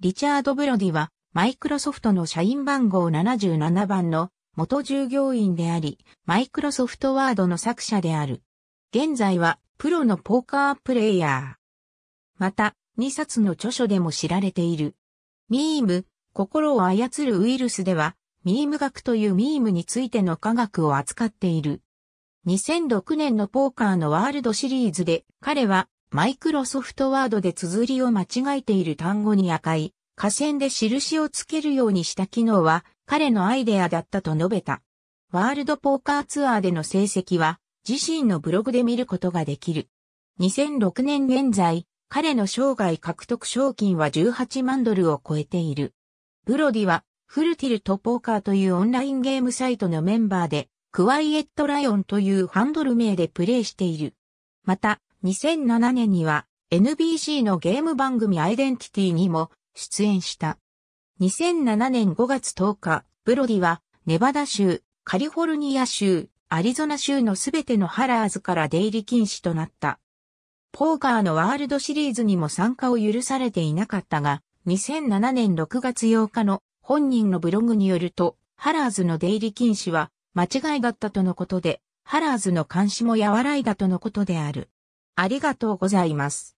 リチャード・ブロディは、マイクロソフトの社員番号77番の元従業員であり、マイクロソフトワードの作者である。現在は、プロのポーカープレイヤー。また、2冊の著書でも知られている。ミーム、心を操るウイルスでは、ミーム学というミームについての科学を扱っている。2006年のポーカーのワールドシリーズで、彼はマイクロソフトワードで綴りを間違えている単語に赤い、下線で印をつけるようにした機能は彼のアイデアだったと述べた。ワールドポーカーツアーでの成績は自身のブログで見ることができる。2006年現在、彼の生涯獲得賞金は18万ドルを超えている。ブロディはフルティルトポーカーというオンラインゲームサイトのメンバーで、クワイエットライオンというハンドル名でプレイしている。また、2007年には NBC のゲーム番組アイデンティティにも出演した。2007年5月10日、ブロディはネバダ州、カリフォルニア州、アリゾナ州のすべてのハラーズから出入り禁止となった。ポーカーのワールドシリーズにも参加を許されていなかったが、2007年6月8日の本人のブログによると、ハラーズの出入り禁止は間違いだったとのことで、ハラーズの監視も和らいだとのことである。ありがとうございます。